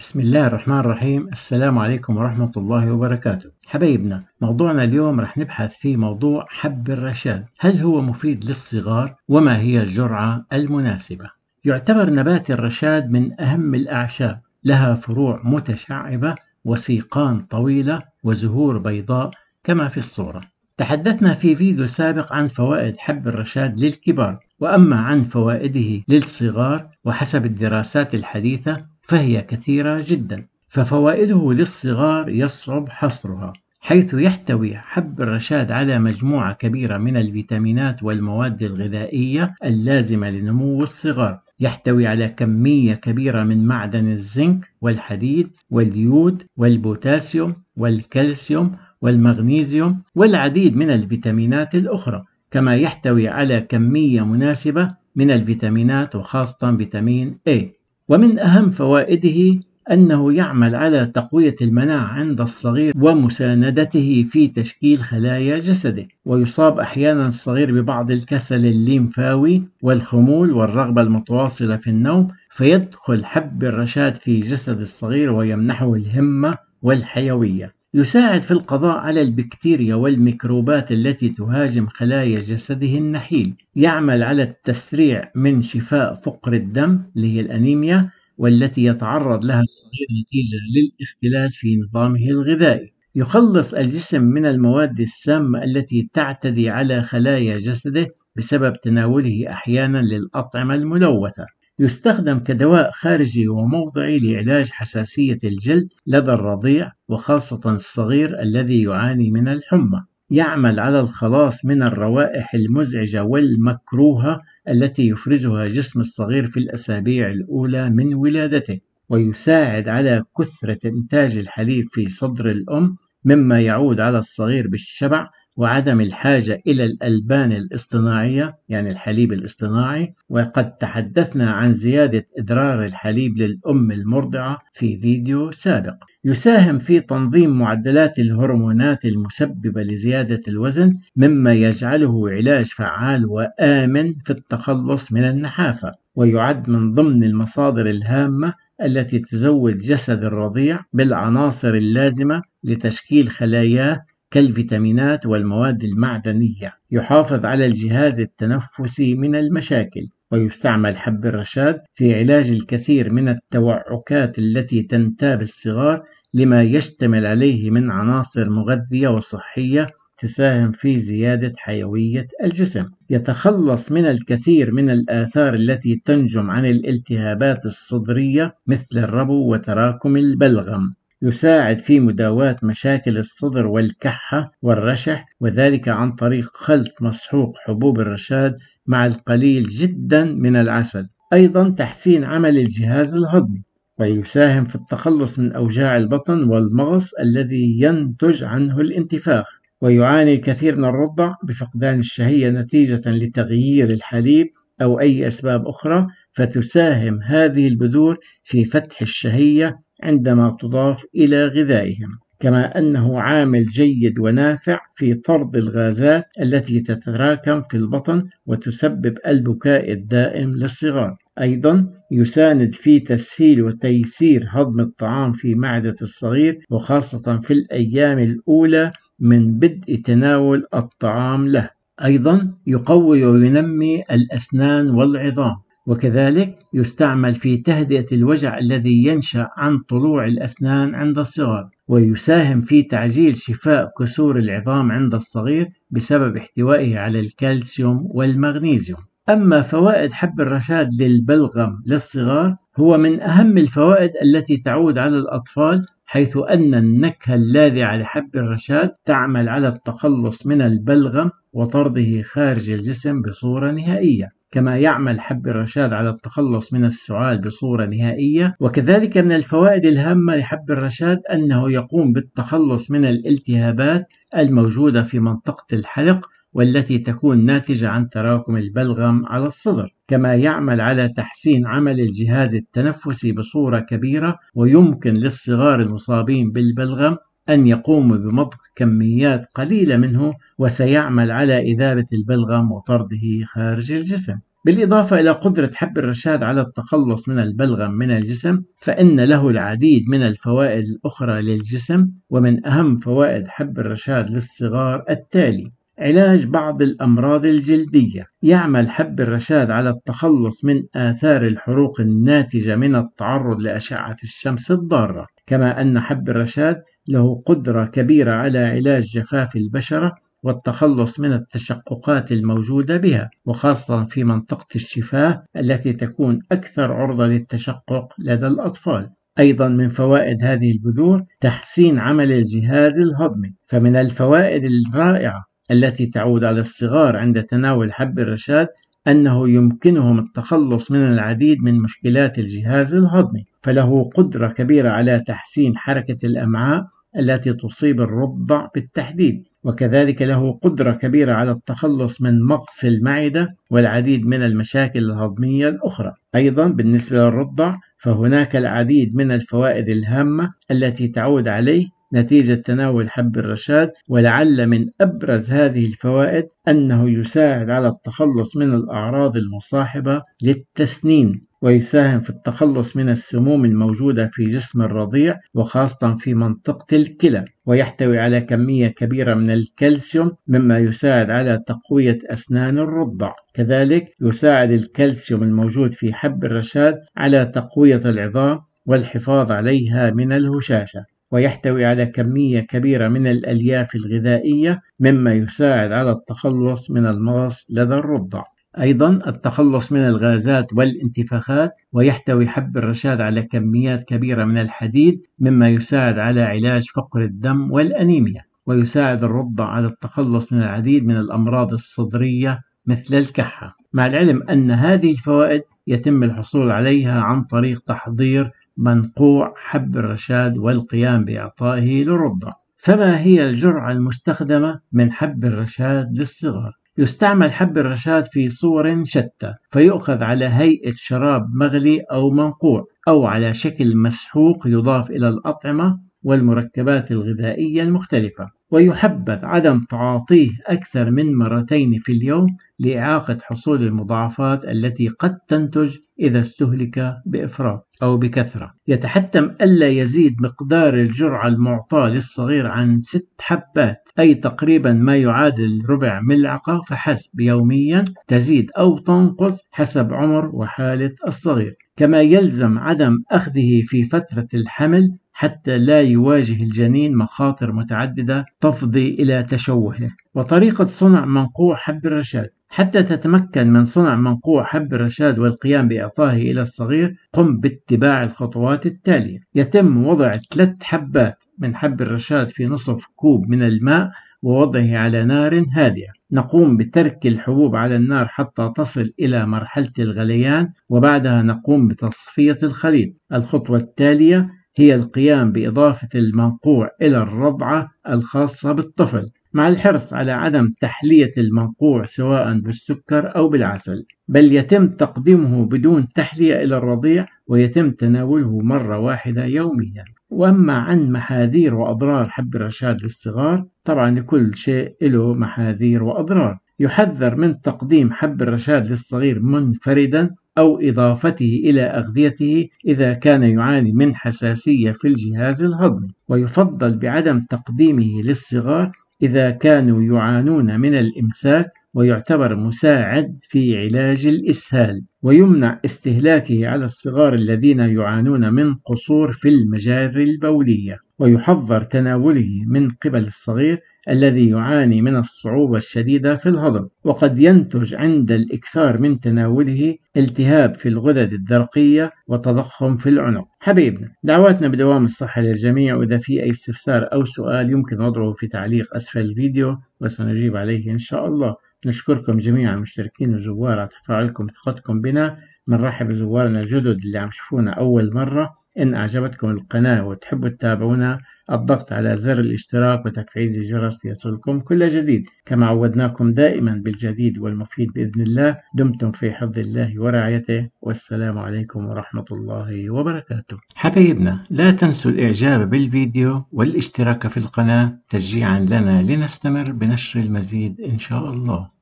بسم الله الرحمن الرحيم السلام عليكم ورحمة الله وبركاته حبايبنا موضوعنا اليوم رح نبحث في موضوع حب الرشاد هل هو مفيد للصغار وما هي الجرعة المناسبة يعتبر نبات الرشاد من أهم الأعشاب لها فروع متشعبة وسيقان طويلة وزهور بيضاء كما في الصورة تحدثنا في فيديو سابق عن فوائد حب الرشاد للكبار وأما عن فوائده للصغار وحسب الدراسات الحديثة فهي كثيرة جدا ففوائده للصغار يصعب حصرها حيث يحتوي حب الرشاد على مجموعة كبيرة من الفيتامينات والمواد الغذائية اللازمة لنمو الصغار يحتوي على كمية كبيرة من معدن الزنك والحديد واليود والبوتاسيوم والكالسيوم والمغنيسيوم والعديد من الفيتامينات الأخرى كما يحتوي على كمية مناسبة من الفيتامينات وخاصة فيتامين A ومن أهم فوائده أنه يعمل على تقوية المناعة عند الصغير ومساندته في تشكيل خلايا جسده، ويصاب أحيانا الصغير ببعض الكسل الليمفاوي والخمول والرغبة المتواصلة في النوم، فيدخل حب الرشاد في جسد الصغير ويمنحه الهمة والحيوية. يساعد في القضاء على البكتيريا والميكروبات التي تهاجم خلايا جسده النحيل يعمل على التسريع من شفاء فقر الدم اللي هي الأنيميا والتي يتعرض لها الصغير نتيجة للاختلال في نظامه الغذائي يخلص الجسم من المواد السامة التي تعتدي على خلايا جسده بسبب تناوله أحيانا للأطعمة الملوثة يستخدم كدواء خارجي وموضعي لعلاج حساسية الجلد لدى الرضيع وخاصة الصغير الذي يعاني من الحمى. يعمل على الخلاص من الروائح المزعجة والمكروهة التي يفرزها جسم الصغير في الأسابيع الأولى من ولادته، ويساعد على كثرة إنتاج الحليب في صدر الأم، مما يعود على الصغير بالشبع وعدم الحاجة إلى الألبان الاصطناعية يعني الحليب الاصطناعي وقد تحدثنا عن زيادة إدرار الحليب للأم المرضعة في فيديو سابق يساهم في تنظيم معدلات الهرمونات المسببة لزيادة الوزن مما يجعله علاج فعال وآمن في التخلص من النحافة ويعد من ضمن المصادر الهامة التي تزود جسد الرضيع بالعناصر اللازمة لتشكيل خلاياه كالفيتامينات والمواد المعدنية يحافظ على الجهاز التنفسي من المشاكل ويستعمل حب الرشاد في علاج الكثير من التوعكات التي تنتاب الصغار لما يشتمل عليه من عناصر مغذية وصحية تساهم في زيادة حيوية الجسم. يتخلص من الكثير من الآثار التي تنجم عن الالتهابات الصدرية مثل الربو وتراكم البلغم. يساعد في مداواة مشاكل الصدر والكحة والرشح وذلك عن طريق خلط مسحوق حبوب الرشاد مع القليل جدا من العسل أيضا تحسين عمل الجهاز الهضمي ويساهم في التخلص من أوجاع البطن والمغص الذي ينتج عنه الانتفاخ ويعاني الكثير من الرضع بفقدان الشهية نتيجة لتغيير الحليب أو أي أسباب أخرى فتساهم هذه البذور في فتح الشهية عندما تضاف إلى غذائهم كما أنه عامل جيد ونافع في طرد الغازات التي تتراكم في البطن وتسبب البكاء الدائم للصغار أيضا يساند في تسهيل وتيسير هضم الطعام في معدة الصغير وخاصة في الأيام الأولى من بدء تناول الطعام له أيضا يقوي وينمي الأسنان والعظام وكذلك يستعمل في تهدئة الوجع الذي ينشأ عن طلوع الأسنان عند الصغر ويساهم في تعجيل شفاء كسور العظام عند الصغير بسبب احتوائه على الكالسيوم والمغنيسيوم أما فوائد حب الرشاد للبلغم للصغار هو من أهم الفوائد التي تعود على الأطفال حيث أن النكهة اللاذعة لحب الرشاد تعمل على التخلص من البلغم وطرده خارج الجسم بصورة نهائية كما يعمل حب الرشاد على التخلص من السعال بصورة نهائية وكذلك من الفوائد الهامة لحب الرشاد أنه يقوم بالتخلص من الالتهابات الموجودة في منطقة الحلق والتي تكون ناتجة عن تراكم البلغم على الصدر، كما يعمل على تحسين عمل الجهاز التنفسي بصورة كبيرة ويمكن للصغار المصابين بالبلغم أن يقوموا بمضغ كميات قليلة منه وسيعمل على إذابة البلغم وطرده خارج الجسم. بالإضافة إلى قدرة حب الرشاد على التخلص من البلغم من الجسم فإن له العديد من الفوائد الأخرى للجسم ومن أهم فوائد حب الرشاد للصغار التالي علاج بعض الأمراض الجلدية يعمل حب الرشاد على التخلص من آثار الحروق الناتجة من التعرض لأشعة الشمس الضارة كما أن حب الرشاد له قدرة كبيرة على علاج جفاف البشرة والتخلص من التشققات الموجودة بها وخاصة في منطقة الشفاه التي تكون أكثر عرضة للتشقق لدى الأطفال أيضا من فوائد هذه البذور تحسين عمل الجهاز الهضمي فمن الفوائد الرائعة التي تعود على الصغار عند تناول حب الرشاد أنه يمكنهم التخلص من العديد من مشكلات الجهاز الهضمي فله قدرة كبيرة على تحسين حركة الأمعاء التي تصيب الرضع بالتحديد وكذلك له قدرة كبيرة على التخلص من مقص المعدة والعديد من المشاكل الهضمية الأخرى أيضا بالنسبة للرضع فهناك العديد من الفوائد الهامة التي تعود عليه نتيجة تناول حب الرشاد ولعل من أبرز هذه الفوائد أنه يساعد على التخلص من الأعراض المصاحبة للتسنين ويساهم في التخلص من السموم الموجودة في جسم الرضيع وخاصة في منطقة الكلى ويحتوي على كمية كبيرة من الكالسيوم مما يساعد على تقوية أسنان الرضع كذلك يساعد الكالسيوم الموجود في حب الرشاد على تقوية العظام والحفاظ عليها من الهشاشة ويحتوي على كمية كبيرة من الألياف الغذائية مما يساعد على التخلص من المرض لدى الرضع أيضا التخلص من الغازات والانتفاخات ويحتوي حب الرشاد على كميات كبيرة من الحديد مما يساعد على علاج فقر الدم والأنيميا ويساعد الرضع على التخلص من العديد من الأمراض الصدرية مثل الكحة مع العلم أن هذه الفوائد يتم الحصول عليها عن طريق تحضير منقوع حب الرشاد والقيام بإعطائه للرضع فما هي الجرعة المستخدمة من حب الرشاد للصغار؟ يستعمل حب الرشاد في صور شتى فيؤخذ على هيئة شراب مغلي أو منقوع أو على شكل مسحوق يضاف إلى الأطعمة والمركبات الغذائية المختلفة ويحبذ عدم تعاطيه أكثر من مرتين في اليوم لإعاقة حصول المضاعفات التي قد تنتج إذا استهلك بإفراط أو بكثرة يتحتم ألا يزيد مقدار الجرعة المعطاة للصغير عن ست حبات أي تقريبا ما يعادل ربع ملعقة فحسب يوميا تزيد أو تنقص حسب عمر وحالة الصغير كما يلزم عدم أخذه في فترة الحمل حتى لا يواجه الجنين مخاطر متعددة تفضي إلى تشوهه وطريقة صنع منقوع حب الرشاد حتى تتمكن من صنع منقوع حب الرشاد والقيام بإعطائه إلى الصغير قم باتباع الخطوات التالية يتم وضع ثلاث حبات من حب الرشاد في نصف كوب من الماء ووضعه على نار هادئة نقوم بترك الحبوب على النار حتى تصل إلى مرحلة الغليان وبعدها نقوم بتصفية الخليط الخطوة التالية هي القيام بإضافة المنقوع إلى الرضعة الخاصة بالطفل مع الحرص على عدم تحلية المنقوع سواء بالسكر أو بالعسل بل يتم تقديمه بدون تحلية إلى الرضيع ويتم تناوله مرة واحدة يوميا وأما عن محاذير وأضرار حب الرشاد للصغار طبعا كل شيء له محاذير وأضرار يحذر من تقديم حب الرشاد للصغير منفردا أو إضافته إلى أغذيته إذا كان يعاني من حساسية في الجهاز الهضمي، ويفضل بعدم تقديمه للصغار إذا كانوا يعانون من الإمساك ويعتبر مساعد في علاج الإسهال، ويمنع استهلاكه على الصغار الذين يعانون من قصور في المجاري البولية، ويحظر تناوله من قبل الصغير الذي يعاني من الصعوبة الشديدة في الهضم وقد ينتج عند الإكثار من تناوله التهاب في الغدد الدرقية وتضخم في العنق حبيبنا دعواتنا بدوام الصحة للجميع وإذا في أي استفسار أو سؤال يمكن وضعه في تعليق أسفل الفيديو وسنجيب عليه إن شاء الله نشكركم جميعا مشتركين الزوار على تفاعلكم وثقتكم بنا بنرحب بزوارنا الجدد اللي عم يشوفونا أول مرة إن أعجبتكم القناة وتحبوا تتابعونا الضغط على زر الاشتراك وتفعيل الجرس يصلكم كل جديد كما عودناكم دائما بالجديد والمفيد بإذن الله دمتم في حفظ الله ورعايته والسلام عليكم ورحمة الله وبركاته حبايبنا لا تنسوا الإعجاب بالفيديو والاشتراك في القناة تشجيعا لنا لنستمر بنشر المزيد إن شاء الله